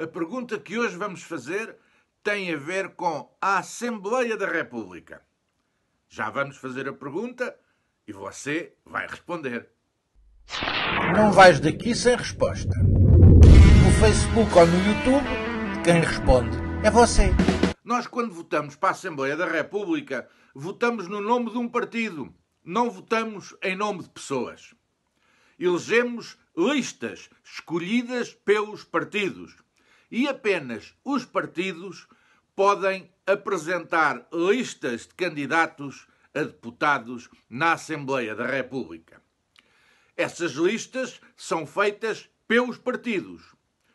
A pergunta que hoje vamos fazer tem a ver com a Assembleia da República. Já vamos fazer a pergunta e você vai responder. Não vais daqui sem resposta. No Facebook ou no YouTube, quem responde é você. Nós, quando votamos para a Assembleia da República, votamos no nome de um partido, não votamos em nome de pessoas. Elegemos listas escolhidas pelos partidos e apenas os partidos podem apresentar listas de candidatos a deputados na Assembleia da República. Essas listas são feitas pelos partidos.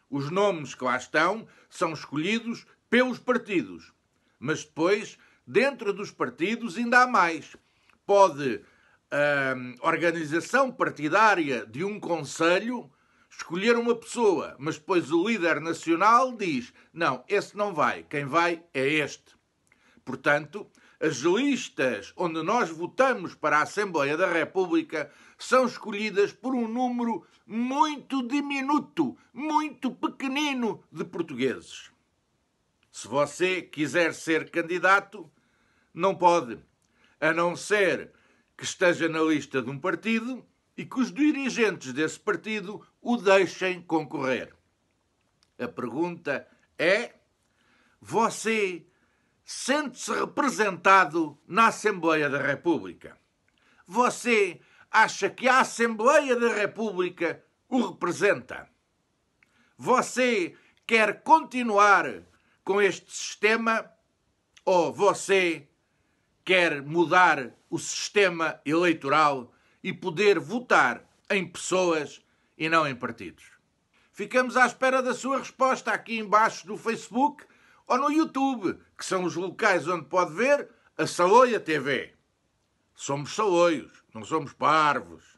Os nomes que lá estão são escolhidos pelos partidos. Mas depois, dentro dos partidos, ainda há mais. Pode a ah, organização partidária de um conselho Escolher uma pessoa, mas depois o líder nacional diz: não, esse não vai, quem vai é este. Portanto, as listas onde nós votamos para a Assembleia da República são escolhidas por um número muito diminuto, muito pequenino de portugueses. Se você quiser ser candidato, não pode, a não ser que esteja na lista de um partido e que os dirigentes desse partido o deixem concorrer. A pergunta é: você sente-se representado na Assembleia da República? Você acha que a Assembleia da República o representa? Você quer continuar com este sistema ou você quer mudar o sistema eleitoral e poder votar em pessoas e não em partidos. Ficamos à espera da sua resposta aqui embaixo no Facebook ou no YouTube, que são os locais onde pode ver a Saoia TV. Somos saoios, não somos parvos.